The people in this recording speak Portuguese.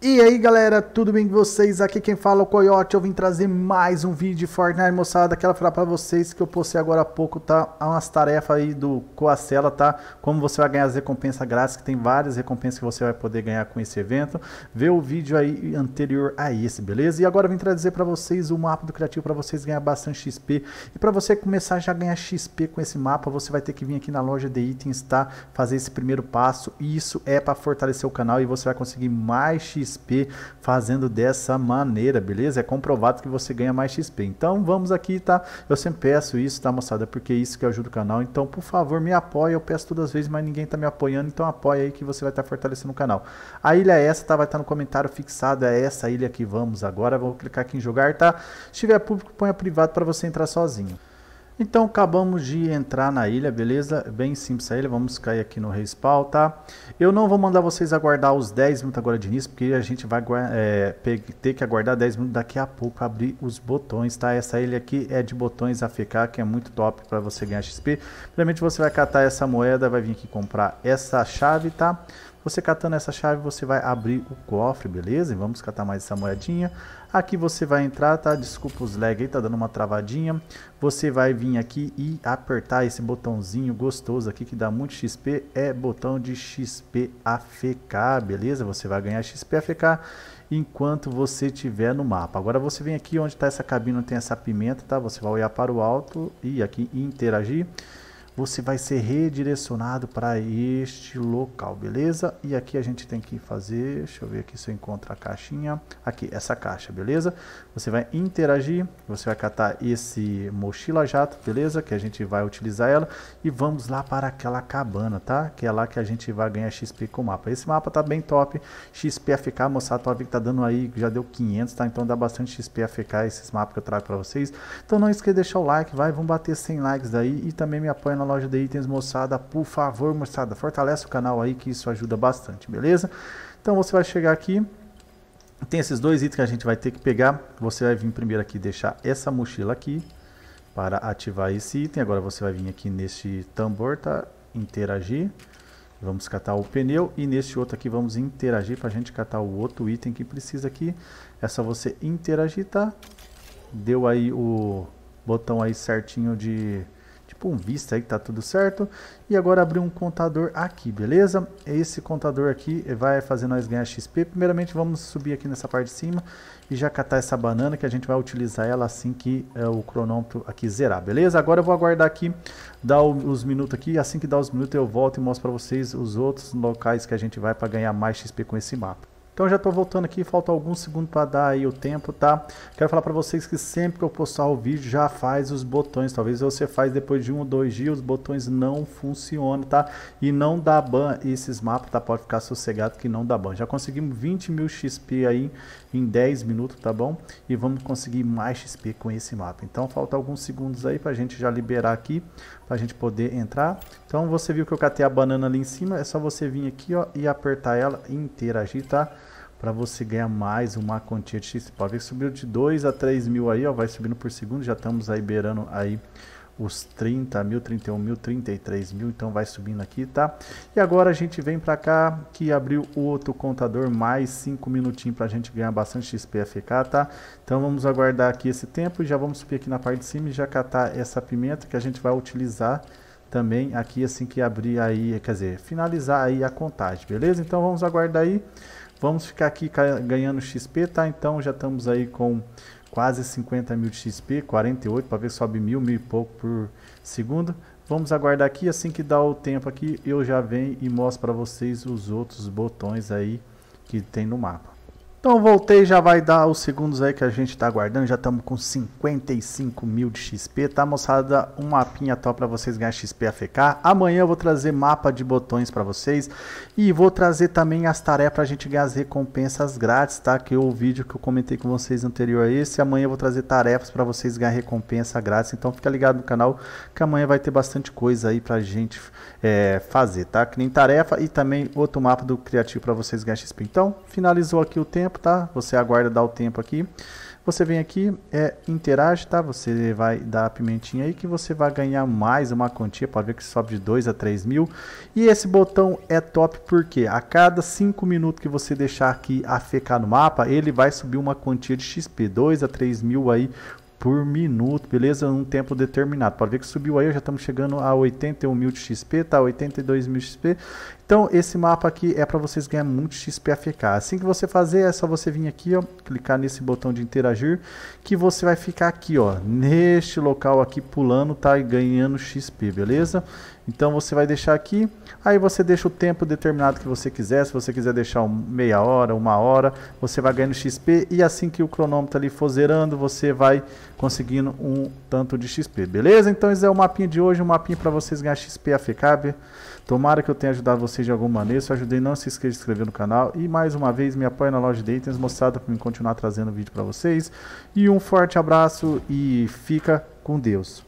E aí galera, tudo bem com vocês? Aqui quem fala é o Coyote, eu vim trazer mais um vídeo de Fortnite, moçada, aquela falar pra vocês que eu postei agora há pouco, tá? Umas tarefas aí do Coacela, tá? Como você vai ganhar as recompensas grátis, que tem várias recompensas que você vai poder ganhar com esse evento. Vê o vídeo aí anterior a esse, beleza? E agora eu vim trazer pra vocês o mapa do Criativo pra vocês ganhar bastante XP. E pra você começar já a ganhar XP com esse mapa, você vai ter que vir aqui na loja de itens, tá? Fazer esse primeiro passo, E isso é pra fortalecer o canal e você vai conseguir mais XP XP fazendo dessa maneira, beleza? É comprovado que você ganha mais XP. Então vamos aqui, tá? Eu sempre peço isso, tá, moçada? Porque é isso que ajuda o canal. Então, por favor, me apoia. Eu peço todas as vezes, mas ninguém tá me apoiando. Então apoia aí que você vai estar tá fortalecendo o canal. A ilha é essa, tá? Vai estar tá no comentário fixado. É essa ilha que vamos agora. Vou clicar aqui em jogar, tá? Se tiver público, ponha privado para você entrar sozinho. Então acabamos de entrar na ilha, beleza? Bem simples a ilha, vamos cair aqui no respawn, tá? Eu não vou mandar vocês aguardar os 10 minutos agora de início, porque a gente vai é, ter que aguardar 10 minutos daqui a pouco, abrir os botões, tá? Essa ilha aqui é de botões a ficar, que é muito top para você ganhar XP. Primeiramente você vai catar essa moeda, vai vir aqui comprar essa chave, tá? Você catando essa chave, você vai abrir o cofre, beleza? E vamos catar mais essa moedinha. Aqui você vai entrar, tá? Desculpa os lag aí, tá dando uma travadinha. Você vai vir aqui e apertar esse botãozinho gostoso aqui que dá muito XP. É botão de XP AFK, beleza? Você vai ganhar XP AFK enquanto você estiver no mapa. Agora você vem aqui onde está essa cabine, tem essa pimenta, tá? Você vai olhar para o alto e aqui interagir você vai ser redirecionado para este local, beleza? E aqui a gente tem que fazer, deixa eu ver aqui se eu encontro a caixinha, aqui, essa caixa, beleza? Você vai interagir, você vai catar esse mochila jato, beleza? Que a gente vai utilizar ela e vamos lá para aquela cabana, tá? Que é lá que a gente vai ganhar XP com o mapa. Esse mapa tá bem top, XP a ficar, moçada, tua que tá dando aí, já deu 500, tá? Então dá bastante XP a ficar esses mapas que eu trago para vocês. Então não esqueça de deixar o like, vai, vamos bater 100 likes daí e também me apoia na loja de itens, moçada. Por favor, moçada, fortalece o canal aí que isso ajuda bastante, beleza? Então você vai chegar aqui, tem esses dois itens que a gente vai ter que pegar. Você vai vir primeiro aqui deixar essa mochila aqui para ativar esse item. Agora você vai vir aqui neste tambor, tá? Interagir. Vamos catar o pneu e neste outro aqui vamos interagir para a gente catar o outro item que precisa aqui. É só você interagir, tá? Deu aí o botão aí certinho de tipo um vista aí que tá tudo certo. E agora abrir um contador aqui, beleza? Esse contador aqui vai fazer nós ganhar XP. Primeiramente vamos subir aqui nessa parte de cima e já catar essa banana que a gente vai utilizar ela assim que é, o cronômetro aqui zerar, beleza? Agora eu vou aguardar aqui, dar os minutos aqui. Assim que dar os minutos eu volto e mostro para vocês os outros locais que a gente vai para ganhar mais XP com esse mapa. Então já estou voltando aqui, falta alguns segundos para dar aí o tempo, tá? Quero falar para vocês que sempre que eu postar o vídeo, já faz os botões. Talvez você faz depois de um ou dois dias, os botões não funcionam, tá? E não dá ban esses mapas, tá? Pode ficar sossegado que não dá ban. Já conseguimos 20 mil XP aí em 10 minutos, tá bom? E vamos conseguir mais XP com esse mapa. Então falta alguns segundos aí para a gente já liberar aqui, para a gente poder entrar. Então você viu que eu catei a banana ali em cima, é só você vir aqui ó, e apertar ela e interagir, tá? para você ganhar mais uma quantia de XP. Ele subiu de 2 a 3 mil aí, ó, vai subindo por segundo, já estamos aí beirando aí os 30 mil, 31 mil, 33 mil, então vai subindo aqui, tá? E agora a gente vem para cá que abriu o outro contador, mais 5 minutinhos para a gente ganhar bastante XP FK, tá? Então vamos aguardar aqui esse tempo e já vamos subir aqui na parte de cima e já catar essa pimenta que a gente vai utilizar também aqui assim que abrir aí, quer dizer, finalizar aí a contagem, beleza? Então vamos aguardar aí. Vamos ficar aqui ganhando XP, tá? Então já estamos aí com quase 50 mil de XP, 48, para ver se sobe mil, mil e pouco por segundo. Vamos aguardar aqui, assim que dá o tempo aqui, eu já venho e mostro para vocês os outros botões aí que tem no mapa. Então voltei, já vai dar os segundos aí que a gente tá aguardando. Já estamos com 55 mil de XP, tá moçada? Um mapinha top para vocês ganhar XP AFK. Amanhã eu vou trazer mapa de botões para vocês e vou trazer também as tarefas pra gente ganhar as recompensas grátis, tá? Que é o vídeo que eu comentei com vocês anterior a esse. Amanhã eu vou trazer tarefas para vocês ganhar recompensa grátis. Então fica ligado no canal que amanhã vai ter bastante coisa aí pra gente é, fazer, tá? Que nem tarefa e também outro mapa do criativo para vocês ganhar XP. Então finalizou aqui o tempo tá? Você aguarda dar o tempo aqui. Você vem aqui, é, interage, tá? Você vai dar a pimentinha aí que você vai ganhar mais uma quantia. Pode ver que sobe de 2 a 3 mil. E esse botão é top porque a cada 5 minutos que você deixar aqui a fecar no mapa, ele vai subir uma quantia de XP. 2 a 3 mil aí por minuto, beleza? Um tempo determinado. Pode ver que subiu aí, já estamos chegando a 81 mil de XP, tá? 82 mil XP. Então, esse mapa aqui é para vocês ganhar muito XP a ficar. Assim que você fazer, é só você vir aqui, ó, clicar nesse botão de interagir, que você vai ficar aqui, ó, neste local aqui pulando, tá? E ganhando XP, beleza? Então, você vai deixar aqui, aí você deixa o tempo determinado que você quiser. Se você quiser deixar meia hora, uma hora, você vai ganhando XP. E assim que o cronômetro ali for zerando, você vai conseguindo um tanto de XP. Beleza? Então esse é o mapinha de hoje, um mapinha para vocês ganhar XP AFKB. Tomara que eu tenha ajudado vocês de alguma maneira. Se eu ajudei, não se esqueça de se inscrever no canal. E mais uma vez, me apoia na loja de itens mostrada para mim continuar trazendo vídeo para vocês. E um forte abraço e fica com Deus.